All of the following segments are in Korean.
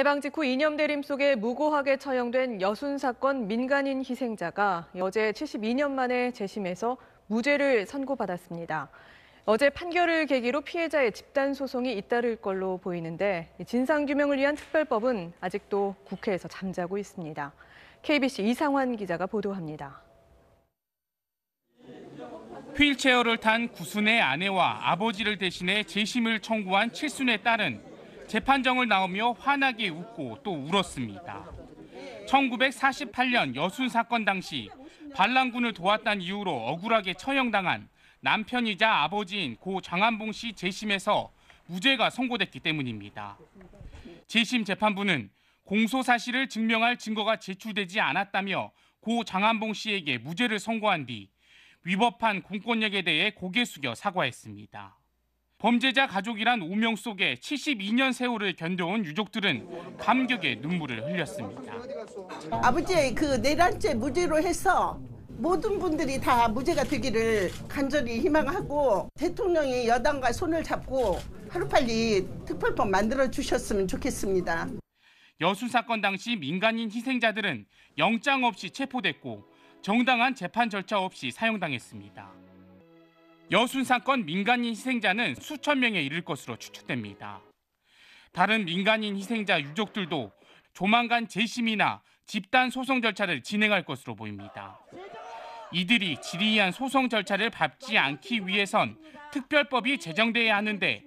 해방 직후 이념 대림 속에 무고하게 처형된 여순 사건 민간인 희생자가 어제 72년 만에 재심에서 무죄를 선고받았습니다. 어제 판결을 계기로 피해자의 집단 소송이 잇따를 걸로 보이는데 진상 규명을 위한 특별법은 아직도 국회에서 잠자고 있습니다. KBC 이상환 기자가 보도합니다. 휠체어를 탄 구순의 아내와 아버지를 대신해 재심을 청구한 칠순의 딸은 재판정을 나오며 환하게 웃고 또 울었습니다. 1948년 여순 사건 당시 반란군을 도왔다는 이유로 억울하게 처형당한 남편이자 아버지인 고 장한봉 씨 재심에서 무죄가 선고됐기 때문입니다. 재심 재판부는 공소 사실을 증명할 증거가 제출되지 않았다며 고 장한봉 씨에게 무죄를 선고한 뒤 위법한 공권력에 대해 고개 숙여 사과했습니다. 범죄자 가족이란 오명 속에 72년 세월을 견뎌온 유족들은 감격의 눈물을 흘렸습니다. 아버지의 그 내란죄 무죄로 해서 모든 분들이 다 무죄가 되기를 간절히 희망하고 대통령이 여당과 손을 잡고 하루빨리 특별법 만들어 주셨으면 좋겠습니다. 여순 사건 당시 민간인 희생자들은 영장 없이 체포됐고 정당한 재판 절차 없이 사용당했습니다 여순 사건 민간인 희생자는 수천 명에 이를 것으로 추측됩니다. 다른 민간인 희생자 유족들도 조만간 재심이나 집단 소송 절차를 진행할 것으로 보입니다. 이들이 지리한 소송 절차를 밟지 않기 위해선 특별법이 제정돼야 하는데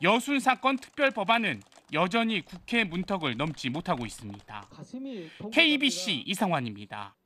여순 사건 특별법안은 여전히 국회 문턱을 넘지 못하고 있습니다. KBC 이상환입니다.